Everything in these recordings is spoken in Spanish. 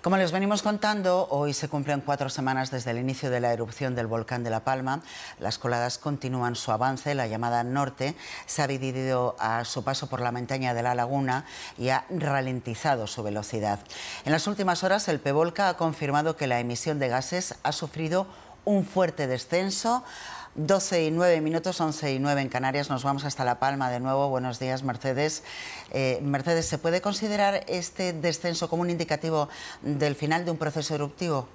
Como les venimos contando, hoy se cumplen cuatro semanas desde el inicio de la erupción del volcán de La Palma. Las coladas continúan su avance. La llamada norte se ha dividido a su paso por la montaña de La Laguna y ha ralentizado su velocidad. En las últimas horas, el PEVOLCA ha confirmado que la emisión de gases ha sufrido un fuerte descenso 12 y 9 minutos, 11 y 9 en Canarias. Nos vamos hasta La Palma de nuevo. Buenos días, Mercedes. Eh, Mercedes, ¿se puede considerar este descenso como un indicativo del final de un proceso eruptivo?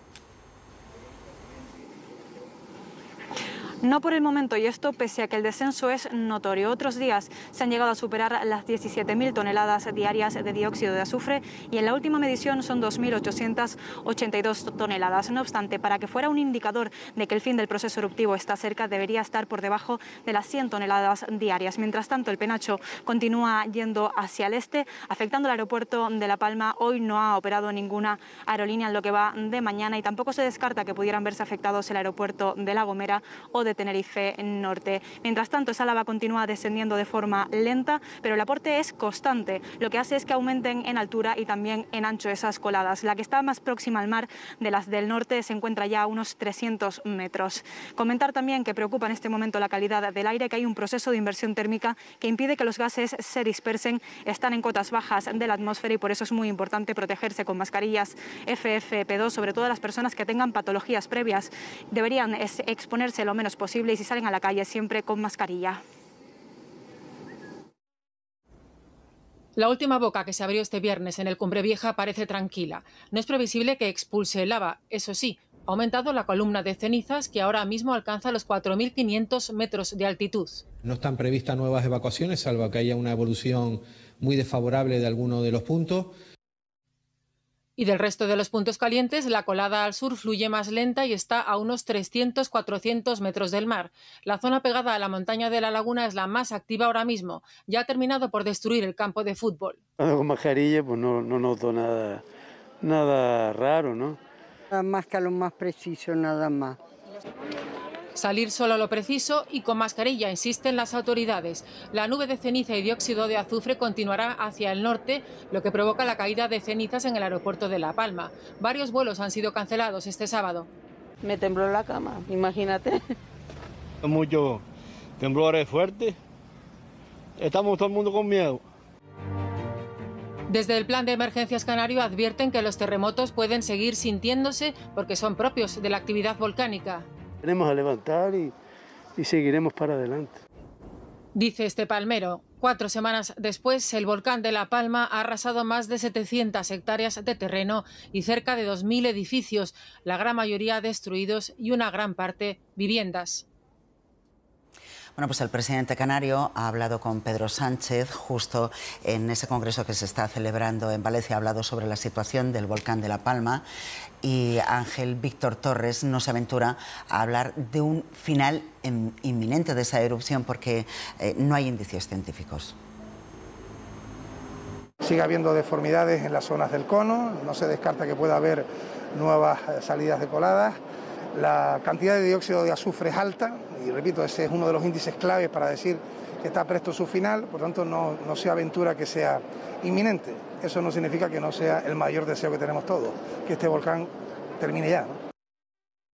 No por el momento, y esto pese a que el descenso es notorio. Otros días se han llegado a superar las 17.000 toneladas diarias de dióxido de azufre y en la última medición son 2.882 toneladas. No obstante, para que fuera un indicador de que el fin del proceso eruptivo está cerca, debería estar por debajo de las 100 toneladas diarias. Mientras tanto, el penacho continúa yendo hacia el este, afectando al aeropuerto de La Palma. Hoy no ha operado ninguna aerolínea en lo que va de mañana y tampoco se descarta que pudieran verse afectados el aeropuerto de La Gomera o de de Tenerife Norte. Mientras tanto, esa lava continúa descendiendo de forma lenta, pero el aporte es constante. Lo que hace es que aumenten en altura y también en ancho esas coladas. La que está más próxima al mar de las del norte se encuentra ya a unos 300 metros. Comentar también que preocupa en este momento la calidad del aire, que hay un proceso de inversión térmica que impide que los gases se dispersen, están en cotas bajas de la atmósfera y por eso es muy importante protegerse con mascarillas FFP2, sobre todo las personas que tengan patologías previas. Deberían exponerse lo menos posible y si salen a la calle siempre con mascarilla. La última boca que se abrió este viernes en el Cumbre Vieja parece tranquila. No es previsible que expulse lava, eso sí, ha aumentado la columna de cenizas que ahora mismo alcanza los 4.500 metros de altitud. No están previstas nuevas evacuaciones, salvo que haya una evolución muy desfavorable de alguno de los puntos. Y del resto de los puntos calientes, la colada al sur fluye más lenta y está a unos 300-400 metros del mar. La zona pegada a la montaña de la laguna es la más activa ahora mismo. Ya ha terminado por destruir el campo de fútbol. con mascarilla, pues no, no noto nada, nada raro, ¿no? Nada más que a lo más preciso, nada más. Salir solo lo preciso y con mascarilla, insisten las autoridades. La nube de ceniza y dióxido de azufre continuará hacia el norte, lo que provoca la caída de cenizas en el aeropuerto de La Palma. Varios vuelos han sido cancelados este sábado. Me tembló la cama, imagínate. Muchos temblores fuertes. Estamos todo el mundo con miedo. Desde el Plan de Emergencias Canario advierten que los terremotos pueden seguir sintiéndose porque son propios de la actividad volcánica. Tenemos a levantar y, y seguiremos para adelante. Dice este palmero, Cuatro semanas después, el volcán de La Palma ha arrasado más de 700 hectáreas de terreno y cerca de 2.000 edificios, la gran mayoría destruidos y una gran parte viviendas. Bueno, pues el presidente canario ha hablado con Pedro Sánchez justo en ese congreso que se está celebrando en Valencia, ha hablado sobre la situación del volcán de La Palma y Ángel Víctor Torres nos aventura a hablar de un final em, inminente de esa erupción porque eh, no hay indicios científicos. Sigue habiendo deformidades en las zonas del cono, no se descarta que pueda haber nuevas salidas de coladas. La cantidad de dióxido de azufre es alta y repito, ese es uno de los índices claves para decir que está presto su final, por tanto no, sea aventura que sea inminente. Eso no significa que no sea el mayor deseo que tenemos todos, que este volcán termine ya.